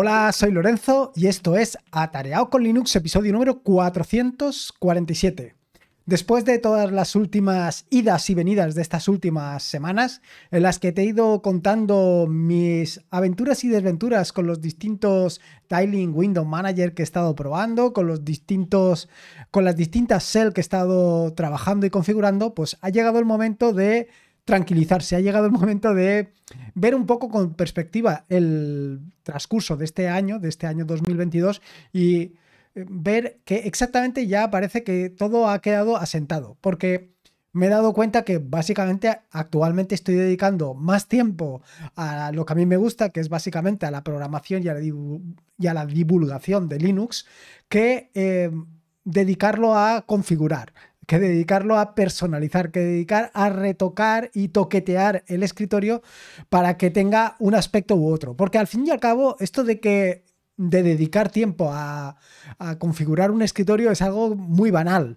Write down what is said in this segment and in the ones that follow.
Hola, soy Lorenzo y esto es Atareado con Linux, episodio número 447. Después de todas las últimas idas y venidas de estas últimas semanas, en las que te he ido contando mis aventuras y desventuras con los distintos Tiling Window Manager que he estado probando, con los distintos, con las distintas Shell que he estado trabajando y configurando, pues ha llegado el momento de tranquilizarse. Ha llegado el momento de ver un poco con perspectiva el transcurso de este año, de este año 2022, y eh, ver que exactamente ya parece que todo ha quedado asentado, porque me he dado cuenta que básicamente actualmente estoy dedicando más tiempo a lo que a mí me gusta, que es básicamente a la programación y a la, divulgación de Linux, que... Eh, dedicarlo a configurar que dedicarlo a personalizar, que dedicar a retocar y toquetear el escritorio para que tenga un aspecto u otro. Porque al fin y al cabo, esto de que de dedicar tiempo a, a configurar un escritorio es algo muy banal.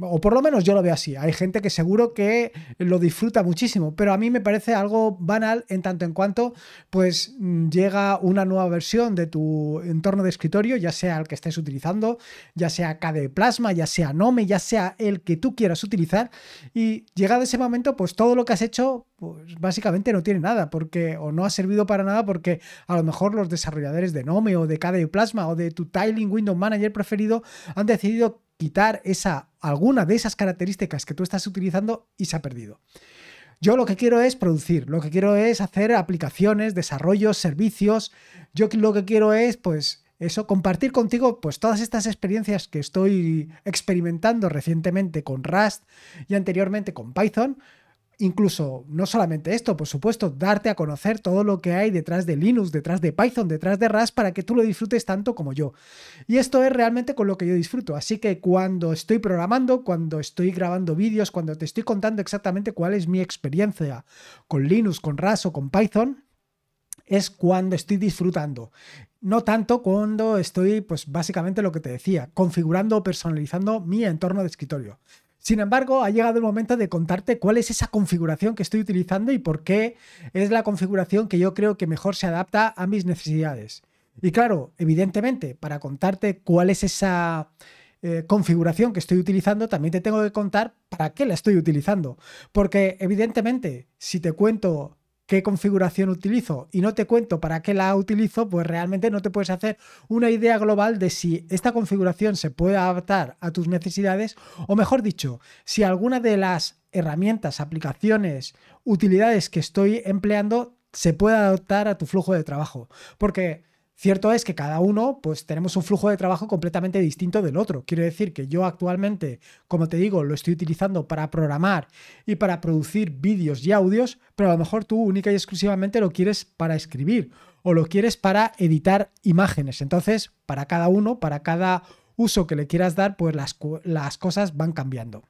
O por lo menos yo lo veo así. Hay gente que seguro que lo disfruta muchísimo, pero a mí me parece algo banal en tanto en cuanto pues mm, llega una nueva versión de tu entorno de escritorio, ya sea el que estés utilizando, ya sea KDE Plasma, ya sea Nome, ya sea el que tú quieras utilizar y llega de ese momento pues todo lo que has hecho pues básicamente no tiene nada porque o no ha servido para nada porque a lo mejor los desarrolladores de Nome o de KDE Plasma o de tu tiling Window Manager preferido han decidido quitar esa, alguna de esas características que tú estás utilizando y se ha perdido. Yo lo que quiero es producir, lo que quiero es hacer aplicaciones, desarrollos, servicios. Yo lo que quiero es, pues, eso, compartir contigo, pues, todas estas experiencias que estoy experimentando recientemente con Rust y anteriormente con Python, incluso no solamente esto, por supuesto, darte a conocer todo lo que hay detrás de Linux, detrás de Python, detrás de RAS, para que tú lo disfrutes tanto como yo. Y esto es realmente con lo que yo disfruto. Así que cuando estoy programando, cuando estoy grabando vídeos, cuando te estoy contando exactamente cuál es mi experiencia con Linux, con RAS o con Python, es cuando estoy disfrutando. No tanto cuando estoy, pues básicamente lo que te decía, configurando o personalizando mi entorno de escritorio. Sin embargo, ha llegado el momento de contarte cuál es esa configuración que estoy utilizando y por qué es la configuración que yo creo que mejor se adapta a mis necesidades. Y claro, evidentemente, para contarte cuál es esa eh, configuración que estoy utilizando, también te tengo que contar para qué la estoy utilizando. Porque evidentemente, si te cuento qué configuración utilizo y no te cuento para qué la utilizo, pues realmente no te puedes hacer una idea global de si esta configuración se puede adaptar a tus necesidades o mejor dicho, si alguna de las herramientas, aplicaciones, utilidades que estoy empleando se puede adaptar a tu flujo de trabajo. Porque Cierto es que cada uno, pues tenemos un flujo de trabajo completamente distinto del otro. Quiero decir que yo actualmente, como te digo, lo estoy utilizando para programar y para producir vídeos y audios, pero a lo mejor tú única y exclusivamente lo quieres para escribir o lo quieres para editar imágenes. Entonces, para cada uno, para cada uso que le quieras dar, pues las, cosas van cambiando.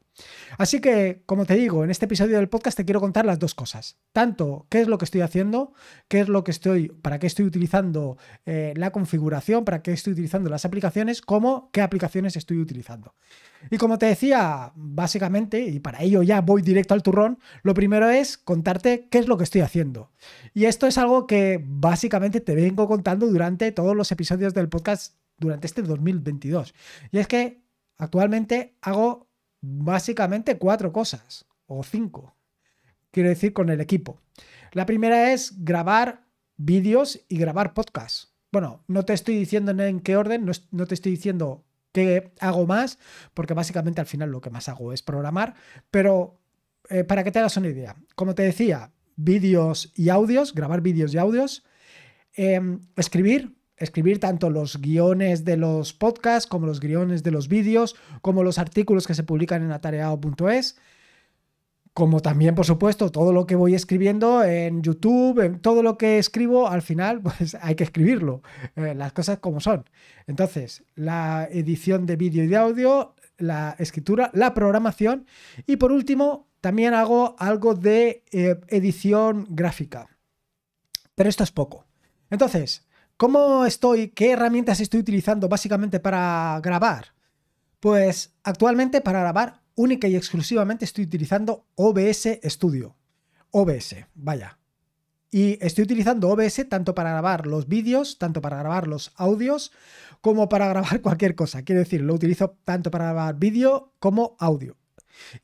Así que, como te digo, en este episodio del podcast te quiero contar las dos cosas. Tanto qué es lo que estoy haciendo, qué es lo que estoy, para qué estoy utilizando eh, la configuración, para qué estoy utilizando las aplicaciones, como qué aplicaciones estoy utilizando. Y como te decía, básicamente, y para ello ya voy directo al turrón, lo primero es contarte qué es lo que estoy haciendo. Y esto es algo que básicamente te vengo contando durante todos los episodios del podcast durante este 2022. Y es que actualmente hago básicamente cuatro cosas, o cinco, quiero decir, con el equipo. La primera es grabar vídeos y grabar podcasts. Bueno, no te estoy diciendo en qué orden, no, te estoy diciendo qué hago más, porque básicamente al final lo que más hago es programar, pero eh, para que te hagas una idea, como te decía, vídeos y audios, grabar vídeos y audios, em, escribir escribir tanto los guiones de los podcasts como los guiones de los vídeos, como los artículos que se publican en atareado.es, como también, por supuesto, todo lo que voy escribiendo en YouTube, en todo lo que escribo, al final, pues hay que escribirlo, eh, las cosas como son. Entonces, la edición de vídeo y de audio, la escritura, la programación y por último, también hago algo de eh, edición gráfica. Pero esto es poco. Entonces, ¿Cómo estoy? ¿Qué herramientas estoy utilizando básicamente para grabar? Pues actualmente para grabar única y exclusivamente estoy utilizando OBS Studio. OBS, vaya. Y estoy utilizando OBS tanto para grabar los vídeos, tanto para grabar los audios, como para grabar cualquier cosa. Quiero decir, lo utilizo tanto para grabar vídeo como audio.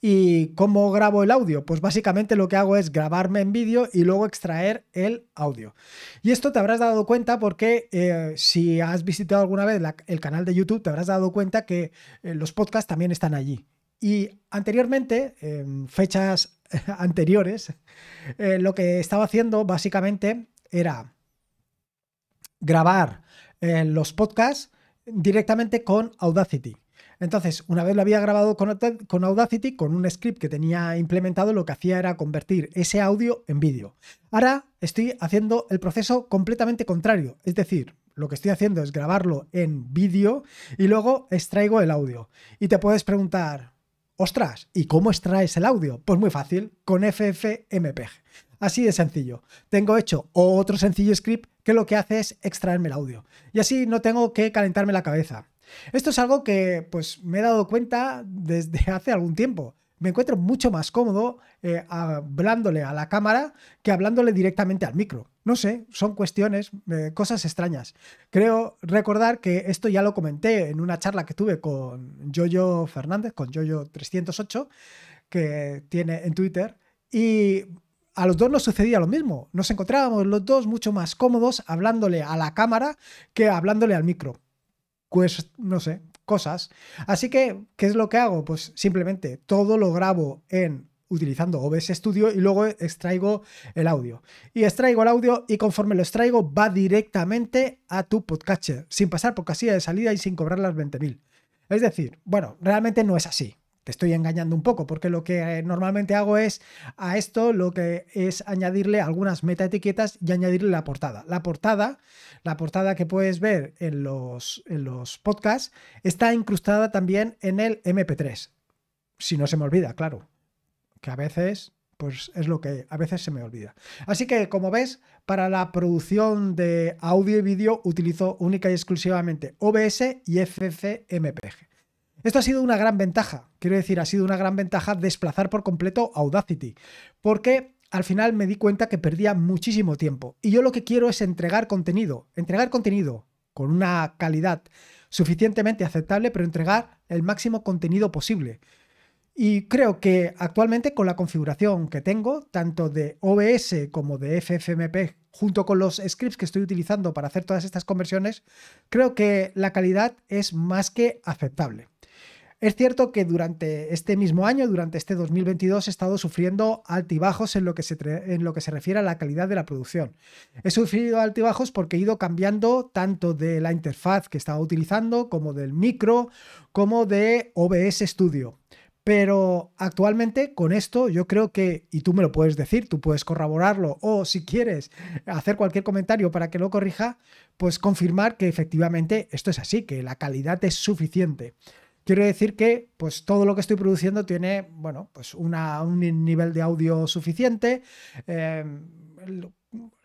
¿Y cómo grabo el audio? Pues básicamente lo que hago es grabarme en vídeo y luego extraer el audio. Y esto te habrás dado cuenta porque eh, si has visitado alguna vez el canal de YouTube, te habrás dado cuenta que eh, los podcasts también están allí. Y anteriormente, en fechas anteriores, eh, lo que estaba haciendo básicamente era grabar los podcasts directamente con Audacity. Entonces, una vez lo había grabado con Audacity, con un script que tenía implementado, lo que hacía era convertir ese audio en vídeo. Ahora estoy haciendo el proceso completamente contrario, es decir, lo que estoy haciendo es grabarlo en vídeo y luego extraigo el audio. Y te puedes preguntar, ostras, ¿y cómo extraes el audio? Pues muy fácil, con FFmpeg. Así de sencillo. Tengo hecho otro sencillo script que lo que hace es extraerme el audio. Y así no tengo que calentarme la cabeza. Esto es algo que pues me he dado cuenta desde hace algún tiempo. Me encuentro mucho más cómodo eh, hablándole a la cámara que hablándole directamente al micro. No sé, son cuestiones, eh, cosas extrañas. Creo recordar que esto ya lo comenté en una charla que tuve con Jojo Fernández, con Jojo308, que tiene en Twitter. Y a los dos nos sucedía lo mismo. Nos encontrábamos los dos mucho más cómodos hablándole a la cámara que hablándole al micro pues, no sé, cosas. Así que, ¿qué es lo que hago? Pues simplemente todo lo grabo en utilizando OBS Studio y luego extraigo el audio. Y extraigo el audio y conforme lo extraigo va directamente a tu podcatcher, sin pasar por casilla de salida y sin cobrar las 20.000. Es decir, bueno, realmente no es así estoy engañando un poco, porque lo que eh, normalmente hago es a esto lo que es añadirle algunas meta etiquetas y añadirle la portada. La portada, la portada que puedes ver en los, los podcasts, está incrustada también en el MP3. Si no se me olvida, claro. Que a veces pues es lo que a veces se me olvida. Así que, como ves, para la producción de audio y vídeo utilizo única y exclusivamente OBS y FFmpeg. Esto ha sido una gran ventaja, quiero decir, ha sido una gran ventaja desplazar por completo Audacity, porque al final me di cuenta que perdía muchísimo tiempo y yo lo que quiero es entregar contenido, entregar contenido con una calidad suficientemente aceptable, pero entregar el máximo contenido posible. Y creo que actualmente con la configuración que tengo, tanto de OBS como de FFMP junto con los scripts que estoy utilizando para hacer todas estas conversiones, creo que la calidad es más que aceptable. Es cierto que durante este mismo año, durante este 2022, he estado sufriendo altibajos en lo que se, en lo que se refiere a la calidad de la producción. He sufrido altibajos porque he ido cambiando tanto de la interfaz que estaba utilizando, como del micro, como de OBS Studio. Pero actualmente con esto yo creo que, y tú me lo puedes decir, tú puedes corroborarlo o si quieres hacer cualquier comentario para que lo corrija, pues confirmar que efectivamente esto es así, que la calidad es suficiente. Quiero decir que pues, todo lo que estoy produciendo tiene bueno, pues un nivel de audio suficiente. Em,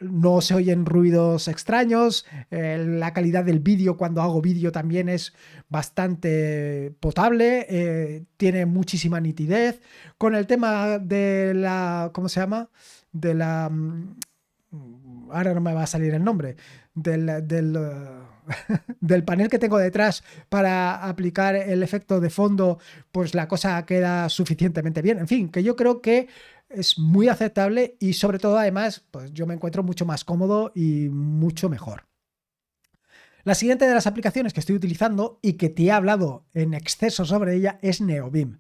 no se oyen ruidos extraños, eh, la calidad del vídeo cuando hago vídeo también es bastante potable, eh, tiene muchísima nitidez. Con el tema de la, ¿cómo se llama? De la... Mm, ahora no me va a salir el nombre, del del panel que tengo detrás para aplicar el efecto de fondo, pues la cosa queda suficientemente bien. En fin, que yo creo que es muy aceptable y sobre todo además, pues yo me encuentro mucho más cómodo y mucho mejor. La siguiente de las aplicaciones que estoy utilizando y que te he hablado en exceso sobre ella es NeoBeam.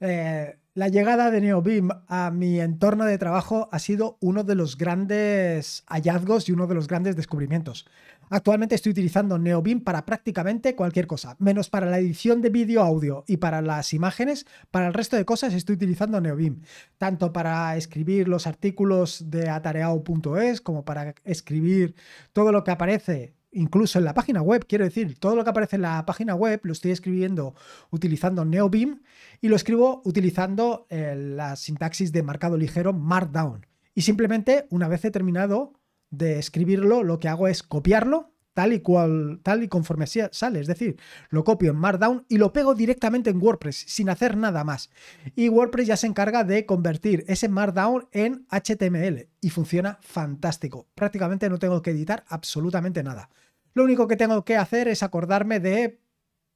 Eh, la llegada de NeoBeam a mi entorno de trabajo ha sido uno de los grandes hallazgos y uno de los grandes descubrimientos. Actualmente estoy utilizando NeoBeam para prácticamente cualquier cosa, menos para la edición de vídeo, audio y para las imágenes, para el resto de cosas estoy utilizando NeoBeam, tanto para escribir los artículos de atareao.es como para escribir todo lo que aparece incluso en la página web, quiero decir, todo lo que aparece en la página web lo estoy escribiendo utilizando NeoBeam y lo escribo utilizando eh, la sintaxis de marcado ligero Markdown. Y simplemente, una vez he terminado de escribirlo, lo que hago es copiarlo tal y cual, tal y conforme sale. Es decir, lo copio en Markdown y lo pego directamente en WordPress sin hacer nada más. Y WordPress ya se encarga de convertir ese Markdown en HTML y funciona fantástico. Prácticamente no tengo que editar absolutamente nada. Lo único que tengo que hacer es acordarme de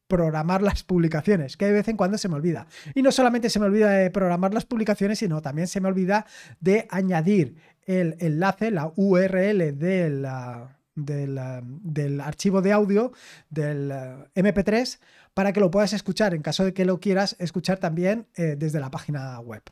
programar las publicaciones, que de vez en cuando se me olvida. Y no solamente se me olvida de programar las publicaciones, sino también se me olvida de añadir el enlace, la URL del, del archivo de audio del eh, MP3 para que lo puedas escuchar en caso de que lo quieras escuchar también eh, desde la página web.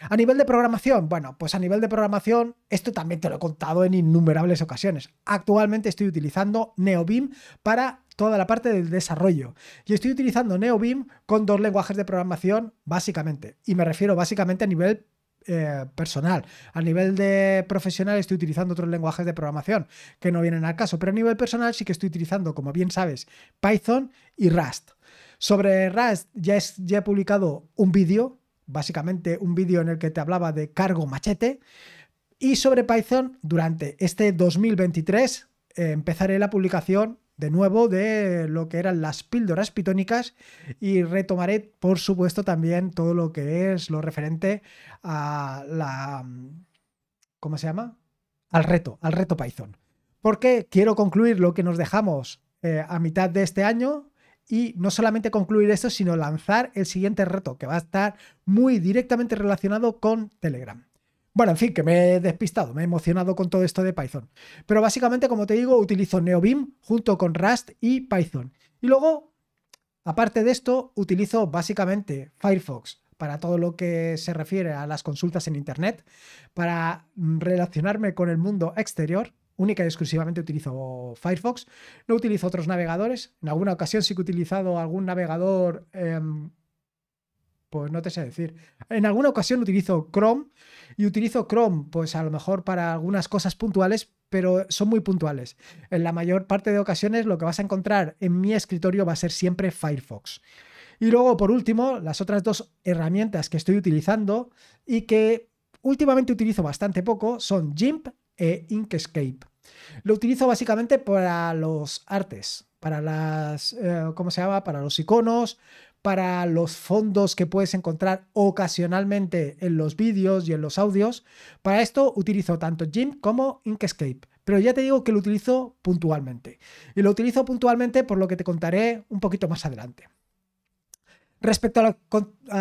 A nivel de programación, bueno, pues a nivel de programación, esto también te lo he contado en innumerables ocasiones. Actualmente estoy utilizando NeoBeam para toda la parte del desarrollo. Y estoy utilizando NeoBeam con dos lenguajes de programación básicamente. Y me refiero básicamente a nivel eh, personal. A nivel de profesional estoy utilizando otros lenguajes de programación que no vienen al caso, pero a nivel personal sí que estoy utilizando, como bien sabes, Python y Rust. Sobre Rust ya, he publicado un vídeo, básicamente un vídeo en el que te hablaba de cargo machete. Y sobre Python, durante este 2023 eh, empezaré la publicación de nuevo de lo que eran las píldoras pitónicas y retomaré por supuesto también todo lo que es lo referente a la ¿cómo se llama? al reto, al reto Python. Porque quiero concluir lo que nos dejamos eh, a mitad de este año y no solamente concluir esto, sino lanzar el siguiente reto que va a estar muy directamente relacionado con Telegram. Bueno, en fin, que me he despistado, me he emocionado con todo esto de Python. Pero básicamente, como te digo, utilizo NeoBeam junto con Rust y Python. Y luego, aparte de esto, utilizo básicamente Firefox para todo lo que se refiere a las consultas en Internet, para relacionarme con el mundo exterior, única y exclusivamente utilizo Firefox. No utilizo otros navegadores. En alguna ocasión sí que he utilizado algún navegador em, pues no te sé decir. En alguna ocasión utilizo Chrome y utilizo Chrome, pues a lo mejor para algunas cosas puntuales, pero son muy puntuales. En la mayor parte de ocasiones lo que vas a encontrar en mi escritorio va a ser siempre Firefox. Y luego, por último, las otras dos herramientas que estoy utilizando y que últimamente utilizo bastante poco son GIMP e Inkscape. Lo utilizo básicamente para los artes, para las, eh, ¿cómo se llama? Para los iconos, para los fondos que puedes encontrar ocasionalmente en los vídeos y en los audios. Para esto utilizo tanto GIMP como Inkscape, pero ya te digo que lo utilizo puntualmente. Y lo utilizo puntualmente por lo que te contaré un poquito más adelante. Respecto a la,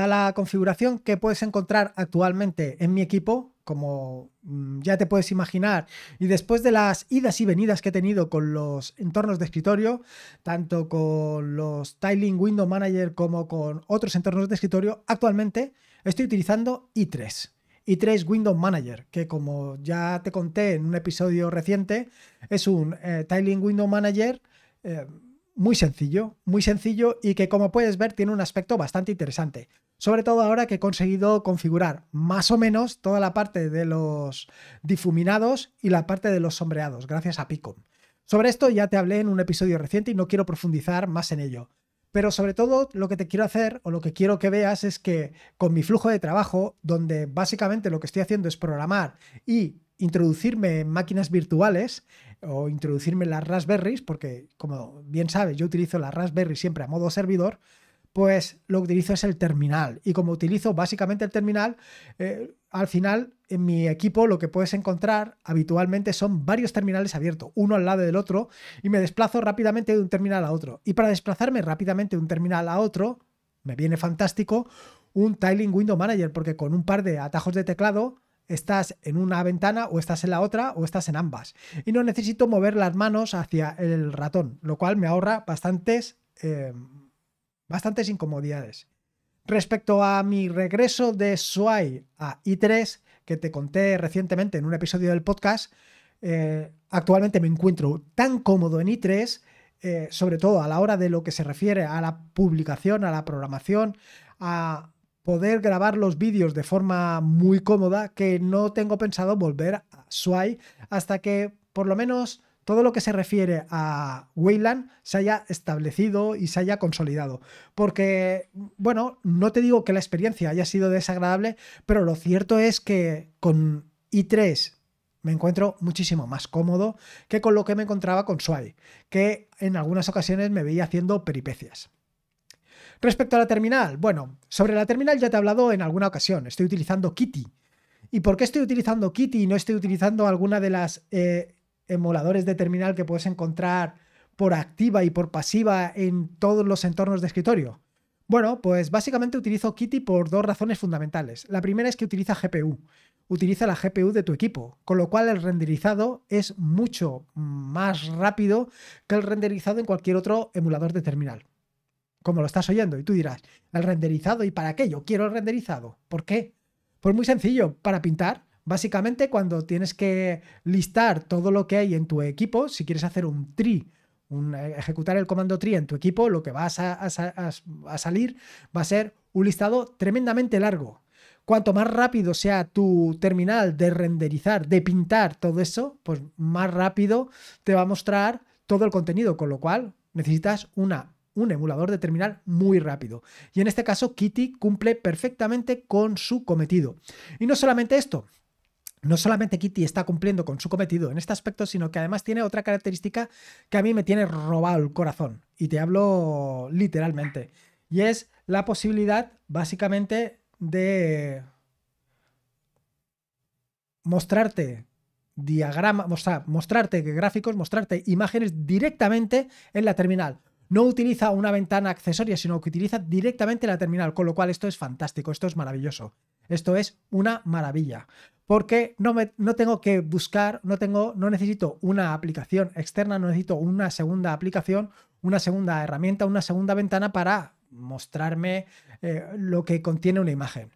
a la configuración que puedes encontrar actualmente en mi equipo, como mm, ya te puedes imaginar, y después de las idas y venidas que he tenido con los entornos de escritorio, tanto con los Tiling Window Manager como con otros entornos de escritorio, actualmente estoy utilizando i3. i3 Window Manager, que como ya te conté en un episodio reciente, es un eh, Tiling Window Manager. Eh, muy sencillo, muy sencillo y que como puedes ver tiene un aspecto bastante interesante. Sobre todo ahora que he conseguido configurar más o menos toda la parte de los difuminados y la parte de los sombreados, gracias a Picom. Sobre esto ya te hablé en un episodio reciente y no quiero profundizar más en ello. Pero sobre todo lo que te quiero hacer o lo que quiero que veas es que con mi flujo de trabajo, donde básicamente lo que estoy haciendo es programar y introducirme en máquinas virtuales, o introducirme las Raspberries, porque como bien sabes, yo utilizo las Raspberry siempre a modo servidor, pues lo que utilizo es el terminal. Y como utilizo básicamente el terminal, eh, al final en mi equipo lo que puedes encontrar habitualmente son varios terminales abiertos, uno al lado del otro, y me desplazo rápidamente de un terminal a otro. Y para desplazarme rápidamente de un terminal a otro, me viene fantástico un Tiling Window Manager, porque con un par de atajos de teclado estás en una ventana o estás en la otra o estás en ambas. Y no necesito mover las manos hacia el ratón, lo cual me ahorra bastantes, em, bastantes incomodidades. Respecto a mi regreso de Sway a i3, que te conté recientemente en un episodio del podcast, eh, actualmente me encuentro tan cómodo en i3, eh, sobre todo a la hora de lo que se refiere a la publicación, a la programación, a, poder grabar los vídeos de forma muy cómoda que no tengo pensado volver a Sway hasta que por lo menos todo lo que se refiere a Wayland se haya establecido y se haya consolidado. Porque, bueno, no te digo que la experiencia haya sido desagradable, pero lo cierto es que con i3 me encuentro muchísimo más cómodo que con lo que me encontraba con Sway, que en algunas ocasiones me veía haciendo peripecias. Respecto a la terminal, bueno, sobre la terminal ya te he hablado en alguna ocasión. Estoy utilizando Kitty. ¿Y por qué estoy utilizando Kitty y no estoy utilizando alguna de las eh, emuladores de terminal que puedes encontrar por activa y por pasiva en todos los entornos de escritorio? Bueno, pues básicamente utilizo Kitty por dos razones fundamentales. La primera es que utiliza GPU, utiliza la GPU de tu equipo, con lo cual el renderizado es mucho más rápido que el renderizado en cualquier otro emulador de terminal como lo estás oyendo. Y tú dirás, el renderizado, ¿y para qué? Yo quiero el renderizado. ¿Por qué? Pues muy sencillo, para pintar. Básicamente cuando tienes que listar todo lo que hay en tu equipo, si quieres hacer un tree, un, eh, ejecutar el comando tree en tu equipo, lo que vas a, a salir va a ser un listado tremendamente largo. Cuanto más rápido sea tu terminal de renderizar, de pintar todo eso, pues más rápido te va a mostrar todo el contenido, con lo cual necesitas una un emulador de terminal muy rápido. Y en este caso, Kitty cumple perfectamente con su cometido. Y no solamente esto, no solamente Kitty está cumpliendo con su cometido en este aspecto, sino que además tiene otra característica que a mí me tiene robado el corazón. Y te hablo literalmente. Y es la posibilidad, básicamente, de mostrarte diagrama, o sea, mostrarte gráficos, mostrarte imágenes directamente en la terminal no utiliza una ventana accesoria, sino que utiliza directamente la terminal, con lo cual esto es fantástico, esto es maravilloso. Esto es una maravilla, porque no, me, no tengo que buscar, no, tengo, no necesito una aplicación externa, no necesito una segunda aplicación, una segunda herramienta, una segunda ventana para mostrarme eh, lo que contiene una imagen.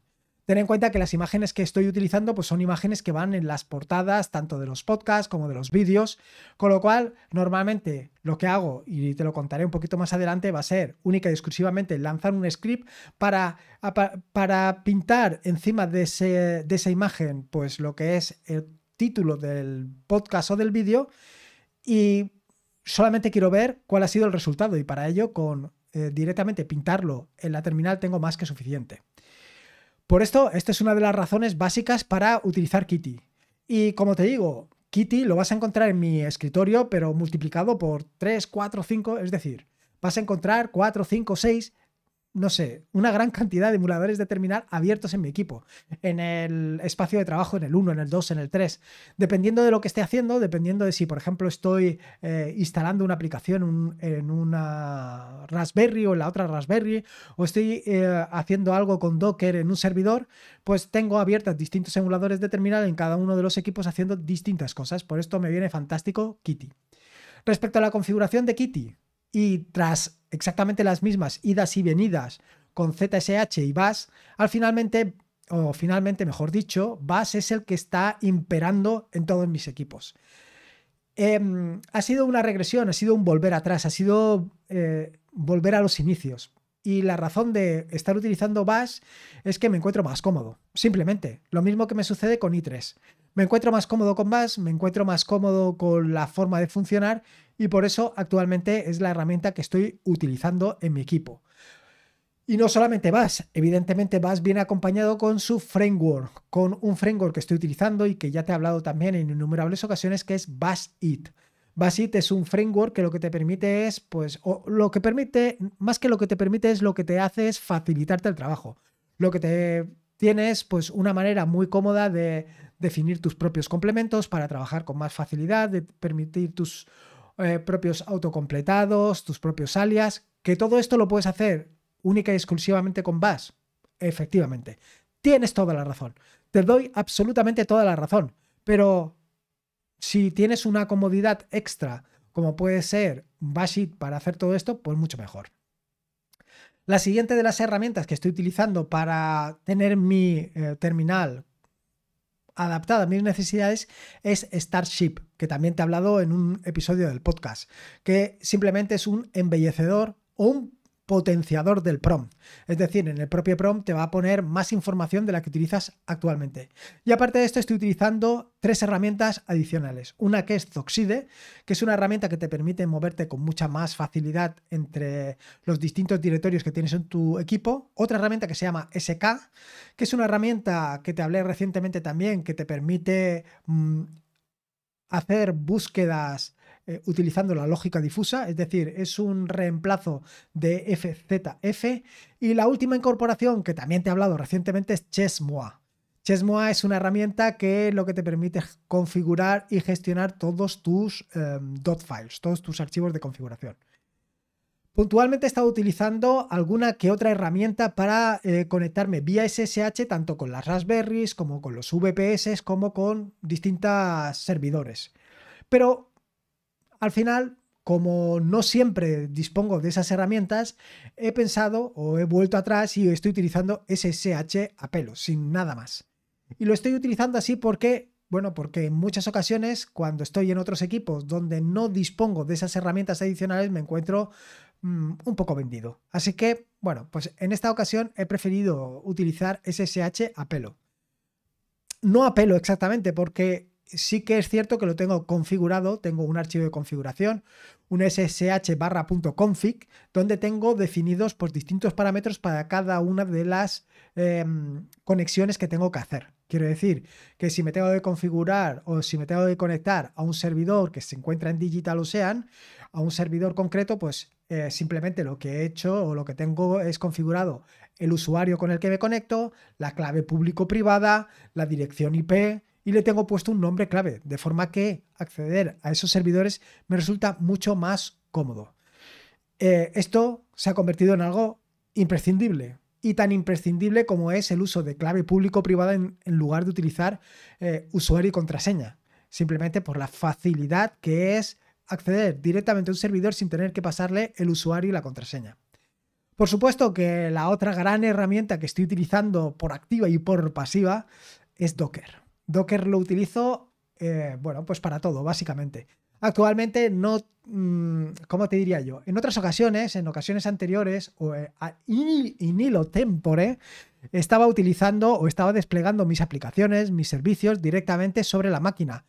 Ten en cuenta que las imágenes que estoy utilizando pues son imágenes que van en las portadas tanto de los podcasts como de los vídeos, con lo cual normalmente lo que hago, y te lo contaré un poquito más adelante, va a ser única y exclusivamente lanzar un script para, para pintar encima de, esa imagen pues lo que es el título del podcast o del vídeo y solamente quiero ver cuál ha sido el resultado y para ello con eh, directamente pintarlo en la terminal tengo más que suficiente. Por esto, esta es una de las razones básicas para utilizar Kitty. Y como te digo, Kitty lo vas a encontrar en mi escritorio, pero multiplicado por 3, 4, 5, es decir, vas a encontrar 4, 5, 6 no sé, una gran cantidad de emuladores de terminal abiertos en mi equipo, en el espacio de trabajo, en el 1, en el 2, en el 3. Dependiendo de lo que esté haciendo, dependiendo de si, por ejemplo, estoy eh, instalando una aplicación en una Raspberry o en la otra Raspberry, o estoy eh, haciendo algo con Docker en un servidor, pues tengo abiertas distintos emuladores de terminal en cada uno de los equipos haciendo distintas cosas. Por esto me viene fantástico Kitty. Respecto a la configuración de Kitty, y tras exactamente las mismas idas y venidas con ZSH y BAS, al finalmente, o finalmente mejor dicho, BAS es el que está imperando en todos mis equipos. Em, ha sido una regresión, ha sido un volver atrás, ha sido eh, volver a los inicios. Y la razón de estar utilizando BAS es que me encuentro más cómodo, simplemente. Lo mismo que me sucede con i3. Me encuentro más cómodo con Bash, me encuentro más cómodo con la forma de funcionar y por eso actualmente es la herramienta que estoy utilizando en mi equipo. Y no solamente Bash, evidentemente Bash viene acompañado con su framework, con un framework que estoy utilizando y que ya te he hablado también en innumerables ocasiones, que es Bash It. es un framework que lo que te permite es, pues, lo que permite, más que lo que te permite es lo que te hace es facilitarte el trabajo. Lo que te tienes pues una manera muy cómoda de definir tus propios complementos para trabajar con más facilidad, de permitir tus propios eh, propios autocompletados, tus propios alias, que todo esto lo puedes hacer única y exclusivamente con Bash. Efectivamente, tienes toda la razón. Te doy absolutamente toda la razón, pero si tienes una comodidad extra, como puede ser Bashit para hacer todo esto, pues mucho mejor. La siguiente de las herramientas que estoy utilizando para tener mi eh, terminal adaptada a mis necesidades es Starship, que también te he hablado en un episodio del podcast, que simplemente es un embellecedor o un potenciador del PROM. Es decir, en el propio prompt te va a poner más información de la que utilizas actualmente. Y aparte de esto, estoy utilizando tres herramientas adicionales. Una que es Zoxide, que es una herramienta que te permite moverte con mucha más facilidad entre los distintos directorios que tienes en tu equipo. Otra herramienta que se llama SK, que es una herramienta que te hablé recientemente también, que te permite... Mm, hacer búsquedas eh, utilizando la lógica difusa, es decir, es un reemplazo de FZF. Y la última incorporación que también te he hablado recientemente es Chessmoa. Chessmoa es una herramienta que lo que te permite configurar y gestionar todos tus em, .files, todos tus archivos de configuración. Puntualmente he estado utilizando alguna que otra herramienta para eh, conectarme vía SSH tanto con las Raspberries como con los VPS como con distintos servidores. Pero al final, como no siempre dispongo de esas herramientas, he pensado o he vuelto atrás y estoy utilizando SSH a pelo, sin nada más. Y lo estoy utilizando así porque, bueno, porque en muchas ocasiones cuando estoy en otros equipos donde no dispongo de esas herramientas adicionales me encuentro mm, un poco vendido. Así que, bueno, pues en esta ocasión he preferido utilizar SSH a pelo. No a pelo exactamente porque sí que es cierto que lo tengo configurado, tengo un archivo de configuración, un ssh barra config, donde tengo definidos pues, distintos parámetros para cada una de las em, conexiones que tengo que hacer. Quiero decir que si me tengo que configurar o si me tengo que conectar a un servidor que se encuentra en Digital Ocean, a un servidor concreto, pues eh, simplemente lo que he hecho o lo que tengo es configurado el usuario con el que me conecto, la clave público-privada, la dirección IP, y le tengo puesto un nombre clave, de forma que acceder a esos servidores me resulta mucho más cómodo. Eh, esto se ha convertido en algo imprescindible y tan imprescindible como es el uso de clave público-privada en, lugar de utilizar eh, usuario y contraseña, simplemente por la facilidad que es acceder directamente a un servidor sin tener que pasarle el usuario y la contraseña. Por supuesto que la otra gran herramienta que estoy utilizando por activa y por pasiva es Docker. Docker lo utilizo, eh, bueno, pues para todo, básicamente. Actualmente no, mm, ¿cómo te diría yo? En otras ocasiones, en ocasiones anteriores, o eh, in, tempore, estaba utilizando o estaba desplegando mis aplicaciones, mis servicios directamente sobre la máquina,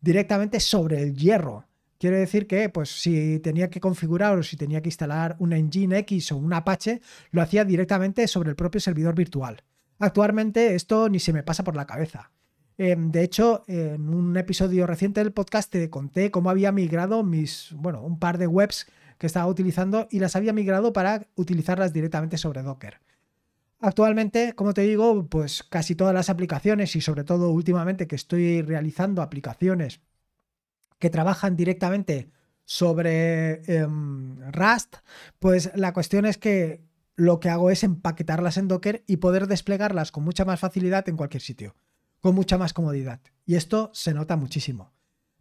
directamente sobre el hierro. Quiere decir que, pues, si tenía que configurar o si tenía que instalar un X o un Apache, lo hacía directamente sobre el propio servidor virtual. Actualmente esto ni se me pasa por la cabeza. Em, de hecho, en un episodio reciente del podcast te conté cómo había migrado mis, bueno, un par de webs que estaba utilizando y las había migrado para utilizarlas directamente sobre Docker. Actualmente, como te digo, pues casi todas las aplicaciones y sobre todo últimamente que estoy realizando aplicaciones que trabajan directamente sobre em, Rust, pues la cuestión es que lo que hago es empaquetarlas en Docker y poder desplegarlas con mucha más facilidad en cualquier sitio con mucha más comodidad. Y esto se nota muchísimo.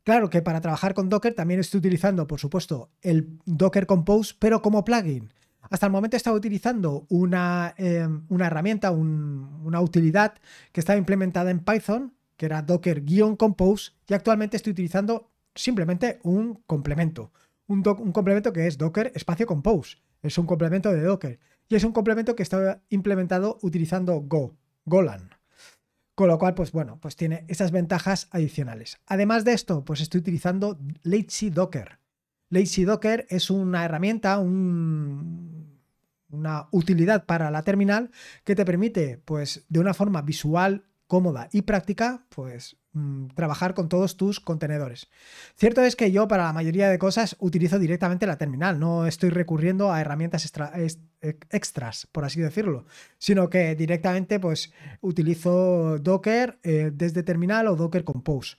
Claro que para trabajar con Docker también estoy utilizando, por supuesto, el Docker Compose, pero como plugin. Hasta el momento he estado utilizando una, em, herramienta, una utilidad que estaba implementada en Python, que era Docker-compose, y actualmente estoy utilizando simplemente un complemento. Un, complemento que es Docker espacio compose. Es un complemento de Docker. Y es un complemento que está implementado utilizando Go, Golan. Con lo cual, pues bueno, pues tiene esas ventajas adicionales. Además de esto, pues estoy utilizando Lazy Docker. Lazy Docker es una herramienta, una utilidad para la terminal que te permite, pues de una forma visual, cómoda y práctica, pues Mm, trabajar con todos tus contenedores. Cierto es que yo para la mayoría de cosas utilizo directamente la terminal, no estoy recurriendo a herramientas e, extras, por así decirlo, sino que directamente pues utilizo Docker eh, desde terminal o Docker Compose.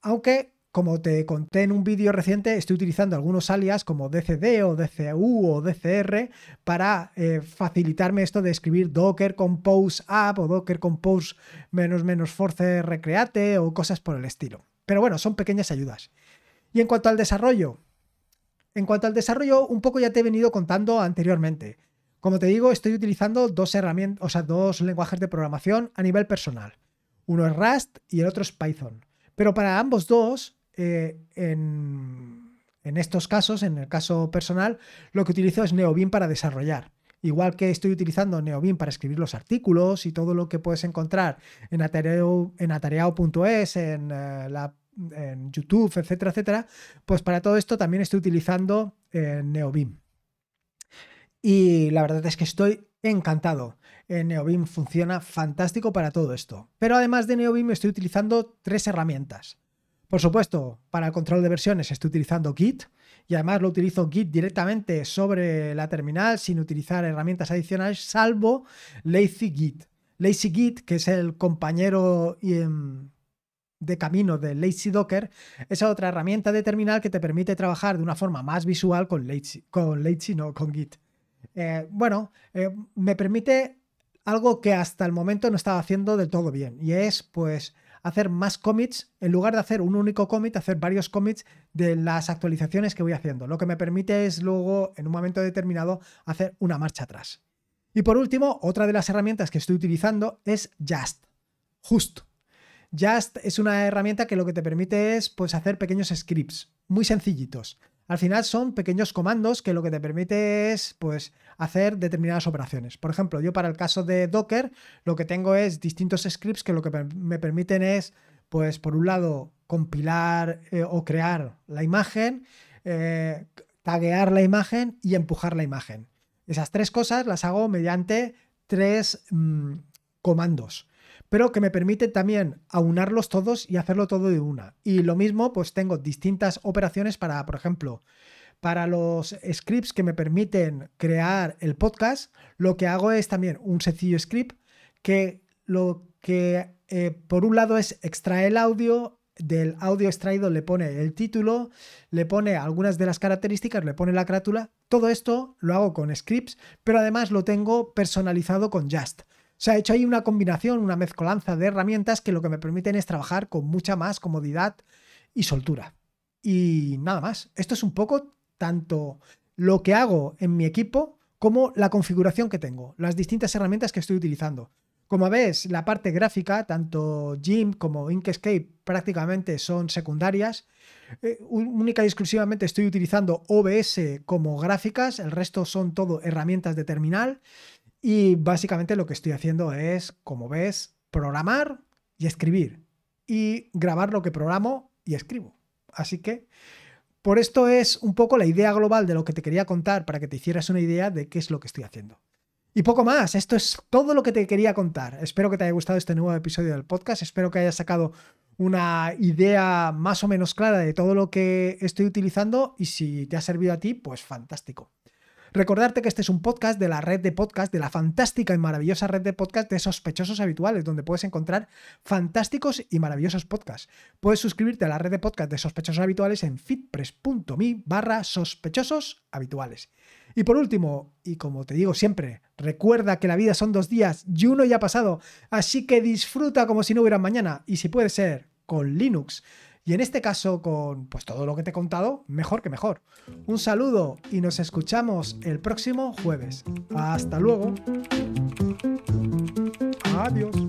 Aunque como te conté en un vídeo reciente, estoy utilizando algunos alias como DCD o DCU o DCR para eh, facilitarme esto de escribir Docker Compose App o Docker Compose menos menos Force Recreate o cosas por el estilo. Pero bueno, son pequeñas ayudas. Y en cuanto al desarrollo, en cuanto al desarrollo, un poco ya te he venido contando anteriormente. Como te digo, estoy utilizando dos herramientas, o sea, dos lenguajes de programación a nivel personal. Uno es Rust y el otro es Python. Pero para ambos dos eh, en, estos casos, en el caso personal, lo que utilizo es NeoBeam para desarrollar. Igual que estoy utilizando NeoBeam para escribir los artículos y todo lo que puedes encontrar en atareado.es, en, eh, en YouTube, etcétera, etcétera, pues para todo esto también estoy utilizando eh, NeoBeam. Y la verdad es que estoy encantado. Eh, funciona fantástico para todo esto. Pero además de NeoBeam estoy utilizando tres herramientas. Por supuesto, para el control de versiones estoy utilizando Git y además lo utilizo Git directamente sobre la terminal sin utilizar herramientas adicionales, salvo Lazy Git. Lazy Git, que es el compañero em, de camino de Lazy Docker, es otra herramienta de terminal que te permite trabajar de una forma más visual con Lazy, con Lazy, no con Git. Eh, bueno, eh, me permite algo que hasta el momento no estaba haciendo del todo bien y es pues hacer más commits, en lugar de hacer un único commit, hacer varios commits de las actualizaciones que voy haciendo. Lo que me permite es luego, en un momento determinado, hacer una marcha atrás. Y por último, otra de las herramientas que estoy utilizando es Just. Just. Just es una herramienta que lo que te permite es pues, hacer pequeños scripts, muy sencillitos. Al final son pequeños comandos que lo que te permite es pues, hacer determinadas operaciones. Por ejemplo, yo para el caso de Docker lo que tengo es distintos scripts que lo que me permiten es, pues por un lado, compilar eh, o crear la imagen, eh, taguear la imagen y empujar la imagen. Esas tres cosas las hago mediante tres mm, comandos pero que me permite también aunarlos todos y hacerlo todo de una. Y lo mismo, pues tengo distintas operaciones para, por ejemplo, para los scripts que me permiten crear el podcast, lo que hago es también un sencillo script que lo que eh, por un lado es extraer el audio, del audio extraído le pone el título, le pone algunas de las características, le pone la crátula. Todo esto lo hago con scripts, pero además lo tengo personalizado con Just se ha hecho hay una combinación, una mezcolanza de herramientas que lo que me permiten es trabajar con mucha más comodidad y soltura. Y nada más. Esto es un poco tanto lo que hago en mi equipo como la configuración que tengo, las distintas herramientas que estoy utilizando. Como ves, la parte gráfica, tanto GIMP como Inkscape prácticamente son secundarias. Eh, única y exclusivamente estoy utilizando OBS como gráficas, el resto son todo herramientas de terminal. Y básicamente lo que estoy haciendo es, como ves, programar y escribir. Y grabar lo que programo y escribo. Así que, por esto es un poco la idea global de lo que te quería contar para que te hicieras una idea de qué es lo que estoy haciendo. Y poco más, esto es todo lo que te quería contar. Espero que te haya gustado este nuevo episodio del podcast, espero que hayas sacado una idea más o menos clara de todo lo que estoy utilizando y si te ha servido a ti, pues fantástico. Recordarte que este es un podcast de la red de podcast, de la fantástica y maravillosa red de podcast de sospechosos habituales, donde puedes encontrar fantásticos y maravillosos podcasts. Puedes suscribirte a la red de podcast de sospechosos habituales en fitpress.me barra sospechosos habituales. Y por último, y como te digo siempre, recuerda que la vida son dos días y uno ya ha pasado, así que disfruta como si no hubiera mañana y si puede ser, con Linux. Y en este caso, con pues todo lo que te he contado, mejor que mejor. Un saludo y nos escuchamos el próximo jueves. Hasta luego. Adiós.